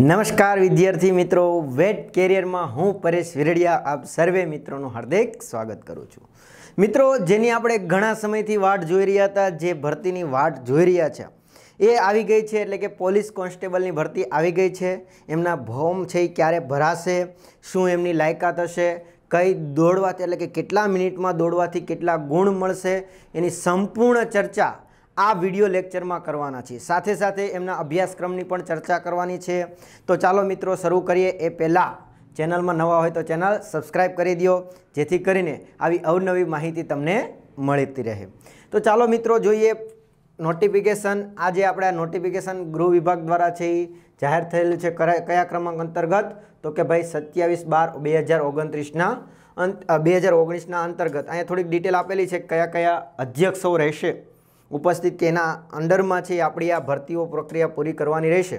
નમસ્કાર વિદ્યાર્થી મિત્રો વેટ કેરિયરમાં હું પરેશ વિરડિયા આપ સર્વે મિત્રોનું હાર્દિક સ્વાગત કરું છું મિત્રો જેની આપણે ઘણા સમયથી વાટ જોઈ રહ્યા હતા જે ભરતીની વાટ જોઈ રહ્યા છે એ આવી ગઈ છે એટલે કે પોલીસ કોન્સ્ટેબલની ભરતી આવી ગઈ છે એમના ભોમ છે એ ક્યારે ભરાશે શું એમની લાયકાત હશે કઈ દોડવાથી એટલે કે કેટલા મિનિટમાં દોડવાથી કેટલા ગુણ મળશે એની સંપૂર્ણ ચર્ચા આ વિડિયો લેક્ચરમાં કરવાના છે સાથે સાથે એમના અભ્યાસક્રમની પણ ચર્ચા કરવાની છે તો ચાલો મિત્રો શરૂ કરીએ એ પહેલાં ચેનલમાં નવા હોય તો ચેનલ સબસ્ક્રાઈબ કરી દો જેથી કરીને આવી અવનવી માહિતી તમને મળતી રહે તો ચાલો મિત્રો જોઈએ નોટિફિકેશન આજે આપણે આ નોટિફિકેશન ગૃહ વિભાગ દ્વારા છે એ જાહેર થયેલું છે કયા ક્રમાંક અંતર્ગત તો કે ભાઈ સત્યાવીસ બાર બે હજાર ઓગણત્રીસના અંત બે હજાર ઓગણીસના અંતર્ગત અહીંયા થોડીક ડિટેલ આપેલી છે કયા કયા અધ્યક્ષો રહેશે ઉપસ્થિત કે એના અંડરમાં છે આપણી આ ભરતીઓ પ્રક્રિયા પૂરી કરવાની રહેશે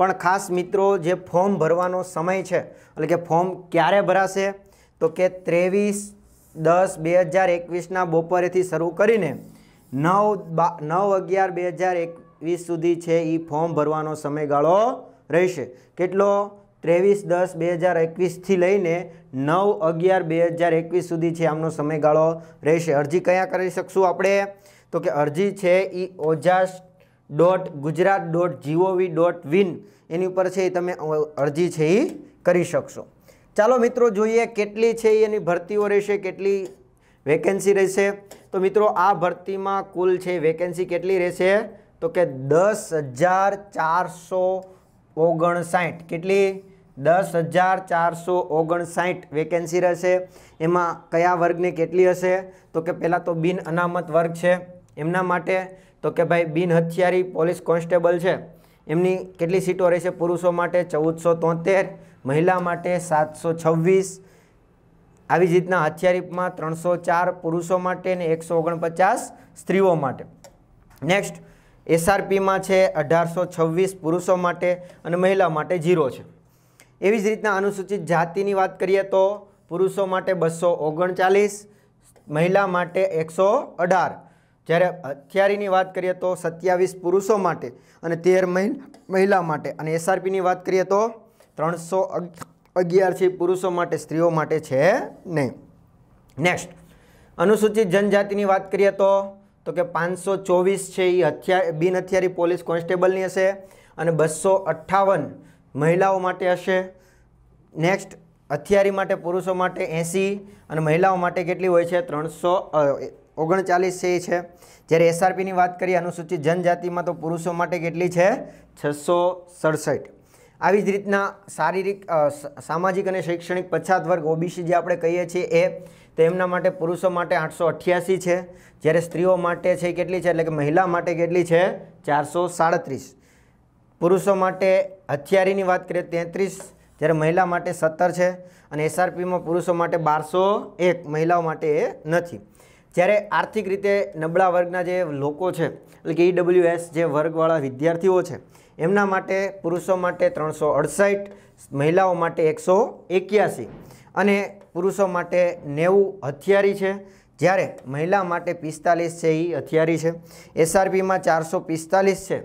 પણ ખાસ મિત્રો જે ફોર્મ ભરવાનો સમય છે એટલે કે ફોર્મ ક્યારે ભરાશે તો કે ત્રેવીસ દસ બે હજાર એકવીસના બપોરેથી શરૂ કરીને નવ બા નવ અગિયાર બે હજાર એકવીસ સુધી છે એ ફોર્મ ભરવાનો સમયગાળો રહેશે કેટલો ત્રેવીસ દસ બે હજાર એકવીસથી લઈને નવ અગિયાર બે હજાર એકવીસ સુધી છે આમનો સમયગાળો રહેશે અરજી કયા કરી શકશું આપણે તો કે અરજી છે એ Ojas dot Gujarat dot G O V dot in એની ઉપર છે એ તમે અરજી છે એ કરી શકશો ચાલો મિત્રો જોઈએ કેટલી છે એની ભરતીઓ રહેશે કેટલી વેકેન્સી રહેશે તો મિત્રો આ ભરતીમાં કુલ છે વેકેન્સી કેટલી રહેશે તો કે દસ હજાર ચારસો ઓગણસાઠ કેટલી દસ હજાર ચારસો ઓગણસાઠ વેકેન્સી રહેશે એમાં કયા વર્ગની કેટલી હશે તો કે પહેલાં તો બિન અનામત વર્ગ છે એમના માટે તો કે ભાઈ બિન હથિયારી પોલીસ કોન્સ્ટેબલ છે એમની કેટલી સીટો રહેશે પુરુષો માટે ચૌદસો તોતેર મહિલા માટે સાતસો છવ્વીસ આવી જ રીતના હથિયારીમાં ત્રણસો ચાર પુરુષો માટે ને એકસો ઓગણપચાસ સ્ત્રીઓ માટે નેક્સ્ટ એસઆરપીમાં છે અઢારસો છવ્વીસ પુરુષો માટે અને મહિલા માટે ઝીરો છે એવી જ રીતના અનુસૂચિત જાતિની વાત કરીએ તો પુરુષો માટે બસો ઓગણચાલીસ મહિલા માટે એકસો અઢાર જ્યારે અત્યારની વાત કરીએ તો સત્યાવીસ પુરુષો માટે અને તેર મહિલા માટે અને એસઆરપીની વાત કરીએ તો ત્રણસો અગિયારથી પુરુષો માટે સ્ત્રીઓ માટે છે નહીં નેક્સ્ટ અનુસૂચિત જનજાતિની વાત કરીએ તો તો કે પાંચસો ચોવીસ છે એ હથિયાર બિન હથિયારી પોલીસ કોન્સ્ટેબલની હશે અને બસો અઠ્ઠાવન મહિલાઓ માટે હશે નેક્સ્ટ હથિયારી માટે પુરુષો માટે એંસી અને મહિલાઓ માટે કેટલી હોય છે ત્રણસો ઓગણચાલીસ સે છે જ્યારે એસઆરપીની વાત કરીએ અનુસૂચિત જનજાતિમાં તો પુરુષો માટે કેટલી છે છસો સડસઠ આવી જ રીતના શારીરિક સામાજિક અને શૈક્ષણિક પછાત વર્ગ ઓબીસી જે આપણે કહીએ છીએ એ તેમના માટે પુરુષો માટે આઠસો અઠ્યાસી છે જ્યારે સ્ત્રીઓ માટે છે કેટલી છે એટલે કે મહિલા માટે કેટલી છે ચારસો સાડત્રીસ પુરુષો માટે હથિયારીની વાત કરીએ તેત્રીસ જ્યારે મહિલા માટે સત્તર છે અને એસઆરપીમાં પુરુષો માટે બારસો એક મહિલાઓ માટે એ નથી જ્યારે આર્થિક રીતે નબળા વર્ગના જે લોકો છે એટલે કે ઈડબલ્યુ e એસ જે વર્ગવાળા વિદ્યાર્થીઓ છે એમના માટે પુરુષો માટે ત્રણસો અડસાઠ મહિલાઓ માટે એકસો એક્યાસી અને પુરુષો માટે નેવું હથિયારી છે જ્યારે મહિલા માટે પિસ્તાલીસ છે એ હથિયારી છે એસઆરપીમાં ચારસો પિસ્તાલીસ છે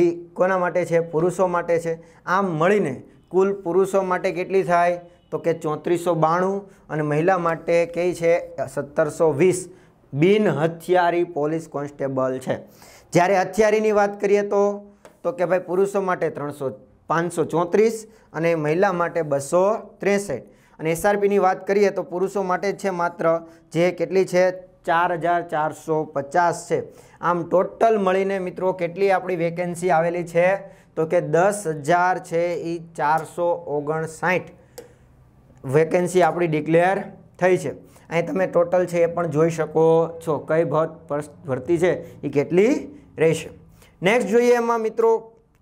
એ કોના માટે છે પુરુષો માટે છે આમ મળીને કુલ પુરુષો માટે કેટલી થાય તો કે ચોત્રીસો બાણું અને મહિલા માટે કઈ છે સત્તરસો વીસ બિન હથિયારી પોલીસ કોન્સ્ટેબલ છે જ્યારે હથિયારીની વાત કરીએ તો તો કે ભાઈ પુરુષો માટે ત્રણસો પાંચસો ચોત્રીસ અને મહિલા માટે બસો ત્રેસઠ અને એસઆરપીની વાત કરીએ તો પુરુષો માટે છે માત્ર જે કેટલી છે ચાર હજાર ચારસો પચાસ છે આમ ટોટલ મળીને મિત્રો કેટલી આપણી વેકેન્સી આવેલી છે તો કે દસ હજાર છે એ ચારસો ઓગણસાઠ વેકેન્સી આપણી ડિક્લેર થઈ છે અહીં તમે ટોટલ છે એ પણ જોઈ શકો છો કઈ ભરતી છે એ કેટલી રહેશે નેક્સ્ટ જોઈએ એમાં મિત્રો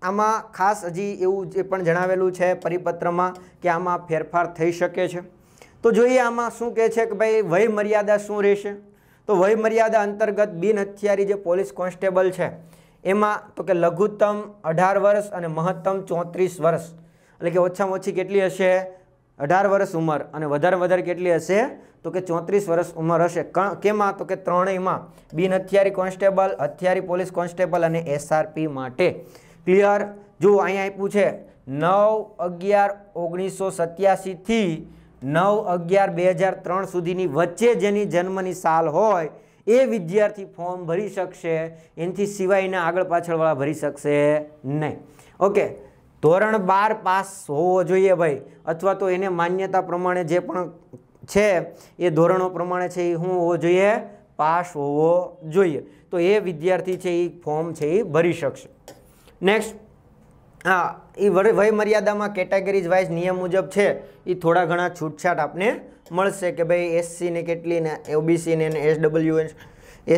આમાં ખાસ હજી એવું જે પણ જણાવેલું છે પરિપત્રમાં કે આમાં ફેરફાર થઈ શકે છે તો જોઈએ આમાં શું કહે છે કે ભાઈ વય મર્યાદા શું રહેશે તો વય મર્યાદા અંતર્ગત બિન હથિયારી જે પોલીસ કોન્સ્ટેબલ છે એમાં તો કે લઘુત્તમ અઢાર વર્ષ અને મહત્તમ ચોત્રીસ વર્ષ એટલે કે ઓછામાં ઓછી કેટલી હશે અઢાર વર્ષ ઉંમર અને વધારે વધારે કેટલી હશે તો કે ચોત્રીસ વર્ષ ઉંમર હશે કેમાં તો કે ત્રણેયમાં બિન હથિયારી કોન્સ્ટેબલ હથિયારી પોલીસ કોન્સ્ટેબલ અને એસઆરપી માટે ક્લિયર જો અહીંયા આપ્યું છે નવ અગિયાર ઓગણીસો સત્યાસીથી નવ અગિયાર બે હજાર ત્રણ સુધીની વચ્ચે જેની જન્મની સાલ હોય એ વિદ્યાર્થી ફોર્મ ભરી શકશે એનાથી સિવાયના આગળ પાછળવાળા ભરી શકશે નહીં ઓકે ધોરણ બાર પાસ હોવો જોઈએ ભાઈ અથવા તો એને માન્યતા પ્રમાણે જે પણ છે એ ધોરણો પ્રમાણે છે એ શું હોવો જોઈએ પાસ હોવો જોઈએ તો એ વિદ્યાર્થી છે એ ફોર્મ છે એ ભરી શકશે નેક્સ્ટ હા એ વય મર્યાદામાં કેટેગરીઝ વાઇઝ નિયમ મુજબ છે એ થોડા ઘણા છૂટછાટ આપને મળશે કે ભાઈ એસસીને કેટલી ને ઓબીસીને એસડબલ્યુ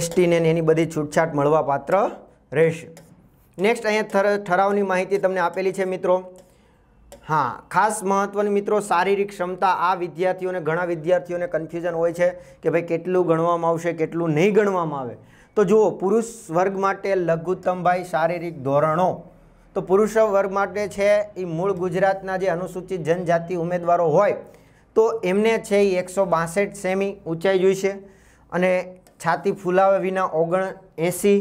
એસટીને એની બધી છૂટછાટ મળવાપાત્ર રહેશે નેક્સ્ટ અહીંયા ઠરાવની માહિતી તમને આપેલી છે મિત્રો હા ખાસ મહત્વની મિત્રો શારીરિક ક્ષમતા આ વિદ્યાર્થીઓને ઘણા વિદ્યાર્થીઓને કન્ફ્યુઝન હોય છે કે ભાઈ કેટલું ગણવામાં આવશે કેટલું નહીં ગણવામાં આવે તો જુઓ પુરુષ વર્ગ માટે લઘુત્તમ ભાઈ શારીરિક ધોરણો તો પુરુષ વર્ગ માટે છે એ મૂળ ગુજરાતના જે અનુસૂચિત જનજાતિ ઉમેદવારો હોય તો એમને છે એ એકસો બાસઠ સેમી ઊંચાઈ જોઈશે અને છાતી ફૂલાવ્યા વિના ઓગણ એંસી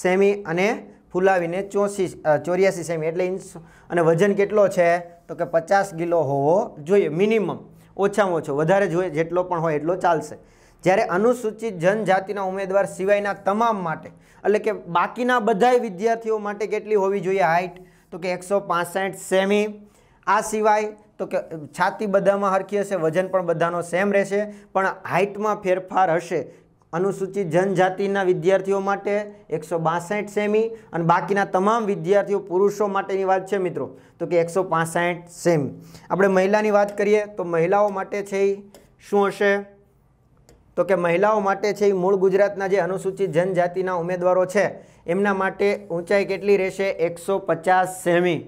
સેમી અને ફૂલાવીને ચોસી ચોર્યાસી સેમી એટલે ઇંચ અને વજન કેટલો છે તો કે પચાસ કિલો હોવો જોઈએ મિનિમમ ઓછામાં ઓછો વધારે જોઈએ જેટલો પણ હોય એટલો ચાલશે જ્યારે અનુસૂચિત જનજાતિના ઉમેદવાર સિવાયના તમામ માટે એટલે કે બાકીના બધાય વિદ્યાર્થીઓ માટે કેટલી હોવી જોઈએ હાઇટ તો કે એકસો સેમી આ સિવાય તો કે છાતી બધામાં હરખી હશે વજન પણ બધાનો સેમ રહેશે પણ હાઇટમાં ફેરફાર હશે અનુસૂચિત જનજાતિના વિદ્યાર્થીઓ માટે એકસો બાસઠ સેમી અને બાકીના તમામ વિદ્યાર્થીઓ પુરુષો માટેની વાત છે મિત્રો તો કે એકસો પાસઠ સેમી આપણે મહિલાની વાત કરીએ તો મહિલાઓ માટે છે એ શું હશે તો કે મહિલાઓ માટે છે એ મૂળ ગુજરાતના જે અનુસૂચિત જનજાતિના ઉમેદવારો છે એમના માટે ઊંચાઈ કેટલી રહેશે એકસો પચાસ સેમી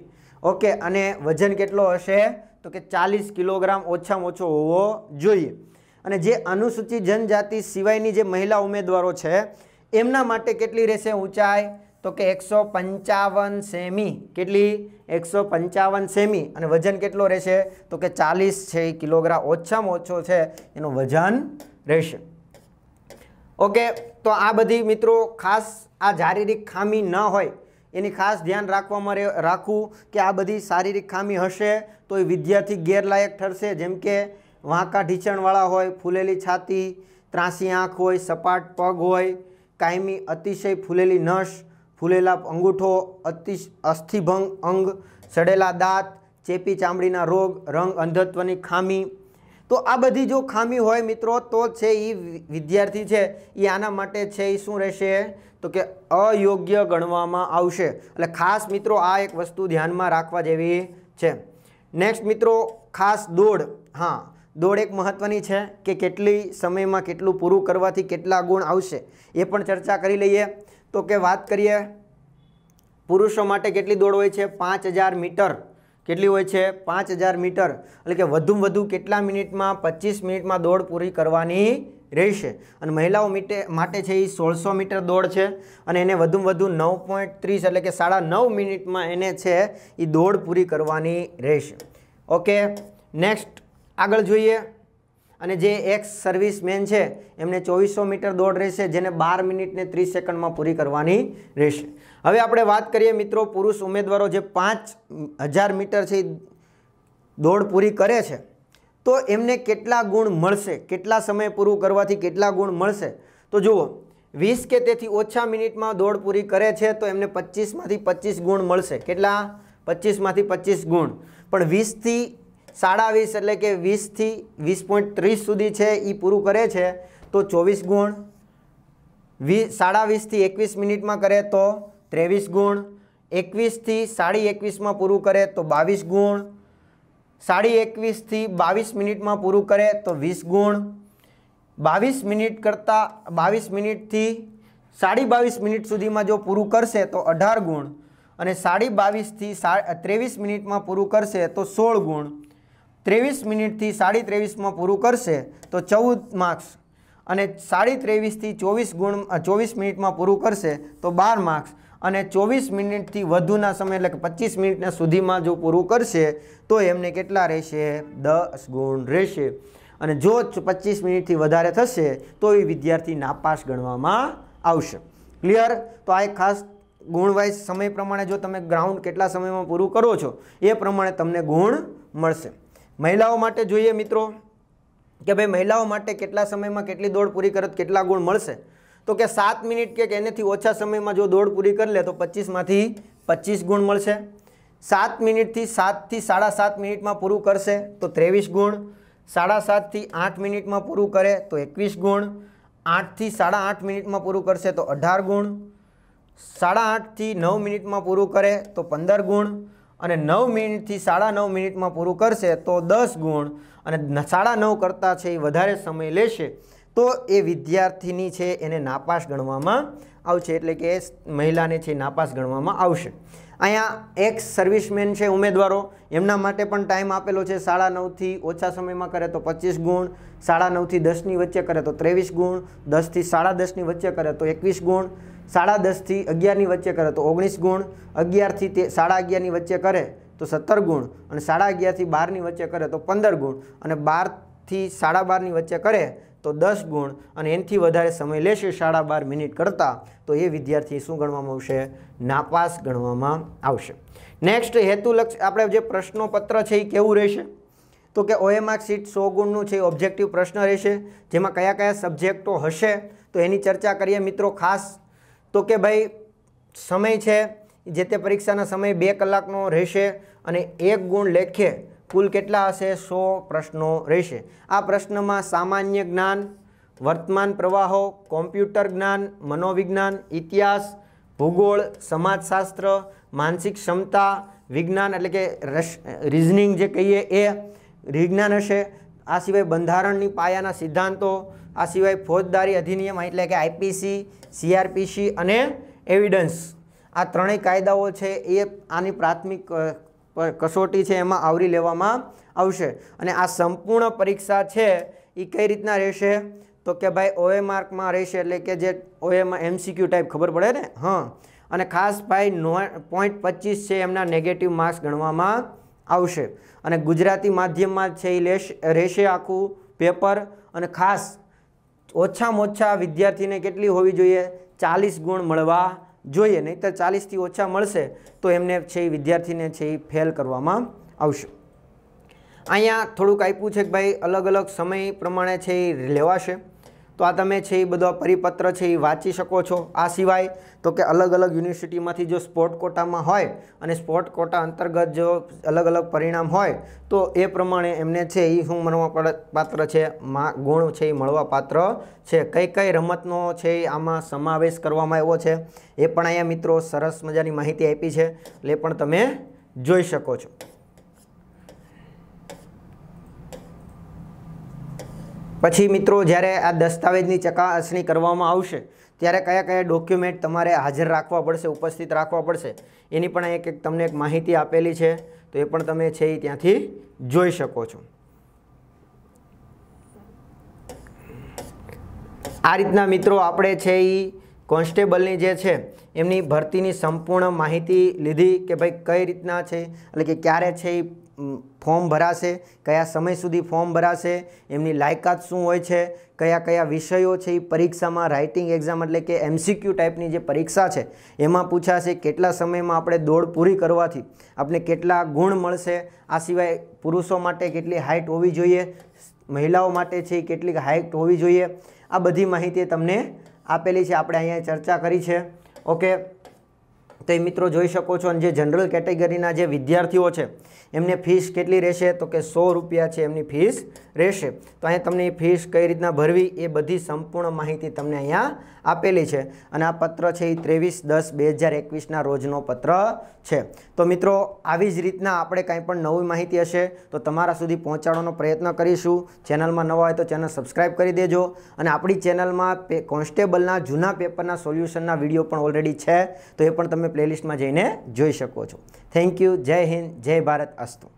ઓકે અને વજન કેટલો હશે તો કે ચાલીસ કિલોગ્રામ ઓછામાં ઓછો હોવો જોઈએ અને જે અનુસૂચિત જનજાતિ સિવાયની જે મહિલા ઉમેદવારો છે એમના માટે કેટલી રહેશે ઊંચાઈ તો કે એકસો પંચાવન સેમી કેટલી એકસો પંચાવન સેમી અને વજન કેટલો રહેશે તો કે ચાલીસ છે એ કિલોગ્રામ ઓછામાં ઓછો છે એનું વજન રહેશે ઓકે તો આ બધી મિત્રો ખાસ આ શારીરિક ખામી ન હોય એની ખાસ ધ્યાન રાખવામાં રાખવું કે આ બધી શારીરિક ખામી હશે તો એ વિદ્યાર્થી ગેરલાયક ઠરશે જેમ કે વાંકા ઢીંચણવાળા હોય ફૂલેલી છાતી ત્રાસી આંખ હોય સપાટ પગ હોય કાયમી અતિશય ફૂલેલી નશ ફૂલેલા અંગૂઠો અતિશ અસ્થિભંગ અંગ સડેલા દાંત ચેપી ચામડીના રોગ રંગ અંધત્વની ખામી તો આ બધી જો ખામી હોય મિત્રો તો છે એ વિદ્યાર્થી છે એ આના માટે છે એ શું રહેશે તો કે અયોગ્ય ગણવામાં આવશે એટલે ખાસ મિત્રો આ એક વસ્તુ ધ્યાનમાં રાખવા જેવી છે નેક્સ્ટ મિત્રો ખાસ દોડ હા દોડ એક મહત્ત્વની છે કે કેટલી સમયમાં કેટલું પૂરું કરવાથી કેટલા ગુણ આવશે એ પણ ચર્ચા કરી લઈએ તો કે વાત કરીએ પુરુષો માટે કેટલી દોડ હોય છે પાંચ મીટર કેટલી હોય છે પાંચ મીટર એટલે કે વધુમાં વધુ કેટલા મિનિટમાં પચીસ મિનિટમાં દોડ પૂરી કરવાની રહેશે અને મહિલાઓ મીટે માટે છે એ સોળસો મીટર દોડ છે અને એને વધુમાં વધુ નવ પોઈન્ટ ત્રીસ એટલે કે સાડા નવ મિનિટમાં એને છે એ દોડ પૂરી કરવાની રહેશે ઓકે નેક્સ્ટ આગળ જોઈએ અને જે એક્સ સર્વિસમેન છે એમને ચોવીસો મીટર દોડ રહેશે જેને બાર મિનિટને ત્રીસ સેકન્ડમાં પૂરી કરવાની રહેશે હવે આપણે વાત કરીએ મિત્રો પુરુષ ઉમેદવારો જે પાંચ હજાર મીટર છે દોડ પૂરી કરે છે તો એમને કેટલા ગુણ મળશે કેટલા સમય પૂરું કરવાથી કેટલા ગુણ મળશે તો જુઓ વીસ કે તેથી ઓછા મિનિટમાં દોડ પૂરી કરે છે તો એમને પચીસમાંથી પચીસ ગુણ મળશે કેટલા પચીસમાંથી પચીસ ગુણ પણ વીસથી સાડા વીસ એટલે કે વીસથી વીસ પોઈન્ટ ત્રીસ સુધી છે એ પૂરું કરે છે તો ચોવીસ ગુણ વીસ સાડા વીસથી એકવીસ મિનિટમાં કરે તો ત્રેવીસ ગુણ એકવીસથી સાડી એકવીસમાં પૂરું કરે તો બાવીસ ગુણ સાડી એકવીસથી બાવીસ મિનિટમાં પૂરું કરે તો વીસ ગુણ બાવીસ મિનિટ કરતાં બાવીસ મિનિટથી સાડી બાવીસ મિનિટ સુધીમાં જો પૂરું કરશે તો અઢાર ગુણ અને સાડી બાવીસથી સા ત્રેવીસ મિનિટમાં પૂરું કરશે તો સોળ ગુણ ત્રેવીસ મિનિટથી સાડી ત્રેવીસમાં પૂરું કરશે તો ચૌદ માર્ક્સ અને સાડી ત્રેવીસથી ચોવીસ ગુણ ચોવીસ મિનિટમાં પૂરું કરશે તો બાર માર્ક્સ અને ચોવીસ મિનિટથી વધુના સમય એટલે કે પચીસ મિનિટના સુધીમાં જો પૂરું કરશે તો એમને કેટલા રહેશે દસ ગુણ રહેશે અને જો પચીસ મિનિટથી વધારે થશે તો એ વિદ્યાર્થી નાપાસ ગણવામાં આવશે ક્લિયર તો આ એક ખાસ ગુણવાઇઝ સમય પ્રમાણે જો તમે ગ્રાઉન્ડ કેટલા સમયમાં પૂરું કરો છો એ પ્રમાણે તમને ગુણ મળશે મહિલાઓ માટે જોઈએ મિત્રો કે ભાઈ મહિલાઓ માટે કેટલા સમયમાં કેટલી દોડ પૂરી કરત કેટલા ગુણ મળશે તો કે સાત મિનિટ કે એનાથી ઓછા સમયમાં જો દોડ પૂરી કરી લે તો પચીસમાંથી પચીસ ગુણ મળશે સાત મિનિટથી સાતથી સાડા સાત મિનિટમાં પૂરું કરશે તો ત્રેવીસ ગુણ સાડા સાતથી આઠ મિનિટમાં પૂરું કરે તો એકવીસ ગુણ આઠથી સાડા આઠ મિનિટમાં પૂરું કરશે તો અઢાર ગુણ સાડા આઠથી નવ મિનિટમાં પૂરું કરે તો પંદર ગુણ અને નવ મિનિટથી સાડા નવ મિનિટમાં પૂરું કરશે તો દસ ગુણ અને સાડા નવ કરતાં છે એ વધારે સમય લેશે તો એ વિદ્યાર્થીની છે એને નાપાસ ગણવામાં આવશે એટલે કે મહિલાને છે નાપાસ ગણવામાં આવશે અહીંયા એક્સ સર્વિસમેન છે ઉમેદવારો એમના માટે પણ ટાઈમ આપેલો છે સાડા નવથી ઓછા સમયમાં કરે તો પચીસ ગુણ સાડા નવથી દસની વચ્ચે કરે તો ત્રેવીસ ગુણ દસથી સાડા દસની વચ્ચે કરે તો એકવીસ ગુણ સાડા દસથી અગિયારની વચ્ચે કરે તો ઓગણીસ ગુણ અગિયારથી તે સાડા અગિયારની વચ્ચે કરે તો સત્તર ગુણ અને સાડા અગિયારથી બારની વચ્ચે કરે તો પંદર ગુણ અને બારથી સાડા બારની વચ્ચે કરે તો દસ ગુણ અને એનાથી વધારે સમય લેશે સાડા બાર મિનિટ કરતાં તો એ વિદ્યાર્થી શું ગણવામાં આવશે નાપાસ ગણવામાં આવશે નેક્સ્ટ હેતુલક્ષ આપણે જે પ્રશ્નોપત્ર છે એ કેવું રહેશે તો કે ઓએમાર્ક સીટ સો ગુણનું છે ઓબ્જેક્ટિવ પ્રશ્ન રહેશે જેમાં કયા કયા સબ્જેક્ટો હશે તો એની ચર્ચા કરીએ મિત્રો ખાસ તો કે ભાઈ સમય છે જે તે પરીક્ષાના સમય બે કલાકનો રહેશે અને એક ગુણ લેખે કુલ કેટલા હશે સો પ્રશ્નો રહેશે આ પ્રશ્નમાં સામાન્ય જ્ઞાન વર્તમાન પ્રવાહો કોમ્પ્યુટર જ્ઞાન મનોવિજ્ઞાન ઇતિહાસ ભૂગોળ સમાજશાસ્ત્ર માનસિક ક્ષમતા વિજ્ઞાન એટલે કે રિઝનિંગ જે કહીએ એ વિજ્ઞાન હશે આ સિવાય બંધારણની પાયાના સિદ્ધાંતો આ સિવાય ફોજદારી અધિનિયમ એટલે કે આઈપીસી સીઆરપીસી અને એવિડન્સ આ ત્રણેય કાયદાઓ છે એ આની પ્રાથમિક કસોટી છે એમાં આવરી લેવામાં આવશે અને આ સંપૂર્ણ પરીક્ષા છે એ કઈ રીતના રહેશે તો કે ભાઈ ઓએ માર્કમાં રહેશે એટલે કે જે ઓએમાં એમસીક્યુ ટાઈપ ખબર પડે ને હા અને ખાસ ભાઈ નો પોઈન્ટ પચીસ છે એમના નેગેટિવ માર્ક્સ ગણવામાં આવશે અને ગુજરાતી માધ્યમમાં છે એ લેશ રહેશે આખું પેપર અને ખાસ ઓછામાં ઓછા વિદ્યાર્થીને કેટલી હોવી જોઈએ ચાલીસ ગુણ મળવા જોઈએ નહીં તો ચાલીસથી ઓછા મળશે તો એમને છે એ વિદ્યાર્થીને છે એ ફેલ કરવામાં આવશે અહીંયા થોડુંક આપ્યું છે કે ભાઈ અલગ અલગ સમય પ્રમાણે છે એ લેવાશે તો આ તમે છે એ બધો પરિપત્ર છે એ વાંચી શકો છો આ સિવાય તો કે અલગ અલગ યુનિવર્સિટીમાંથી જો સ્પોર્ટ કોટામાં હોય અને સ્પોર્ટ કોટા અંતર્ગત જો અલગ અલગ પરિણામ હોય તો એ પ્રમાણે એમને છે એ શું મળવા પાત્ર છે મા ગુણ છે એ મળવા પાત્ર છે કઈ કઈ રમતનો છે એ આમાં સમાવેશ કરવામાં આવ્યો છે એ પણ અહીંયા મિત્રો સરસ મજાની માહિતી આપી છે એટલે પણ તમે જોઈ શકો છો પછી મિત્રો જ્યારે આ દસ્તાવેજની ચકાસણી કરવામાં આવશે ત્યારે કયા કયા ડોક્યુમેન્ટ તમારે હાજર રાખવા પડશે ઉપસ્થિત રાખવા પડશે એની પણ એક એક તમને એક માહિતી આપેલી છે તો એ પણ તમે છે એ ત્યાંથી જોઈ શકો છો આ રીતના મિત્રો આપણે છે એ કોન્સ્ટેબલની જે છે એમની ભરતીની સંપૂર્ણ માહિતી લીધી કે ભાઈ કઈ રીતના છે એટલે કે ક્યારે છે એ ફોર્મ ભરાશે કયા સમય સુધી ફોર્મ ભરાશે એમની લાયકાત શું હોય છે કયા કયા વિષયો છે એ પરીક્ષામાં રાઇટિંગ એક્ઝામ એટલે કે એમસીક્યુ ટાઈપની જે પરીક્ષા છે એમાં પૂછાશે કેટલા સમયમાં આપણે દોડ પૂરી કરવાથી આપણે કેટલા ગુણ મળશે આ સિવાય પુરુષો માટે કેટલી હાઇટ હોવી જોઈએ મહિલાઓ માટે છે એ કેટલીક હાઇટ હોવી જોઈએ આ બધી માહિતી તમને આપેલી છે આપણે અહીંયા ચર્ચા કરી છે ઓકે તો એ મિત્રો જોઈ શકો છો અને જે જનરલ કેટેગરીના જે વિદ્યાર્થીઓ છે એમને ફીસ કેટલી રહેશે તો કે સો રૂપિયા છે એમની ફીસ રહેશે તો અહીંયા તમને એ ફીસ કઈ રીતના ભરવી એ બધી સંપૂર્ણ માહિતી તમને અહીંયા આપેલી છે અને આ પત્ર છે એ ત્રેવીસ દસ બે હજાર એકવીસના રોજનો પત્ર છે તો મિત્રો આવી જ રીતના આપણે કાંઈ પણ નવી માહિતી હશે તો તમારા સુધી પહોંચાડવાનો પ્રયત્ન કરીશું ચેનલમાં નવા હોય તો ચેનલ સબસ્ક્રાઈબ કરી દેજો અને આપણી ચેનલમાં કોન્સ્ટેબલના જૂના પેપરના સોલ્યુશનના વિડીયો પણ ઓલરેડી છે તો એ પણ તમે પ્લેલિસ્ટમાં જઈને જોઈ શકો છો થેન્ક યુ જય હિન્દ જય ભારત અસ્તુ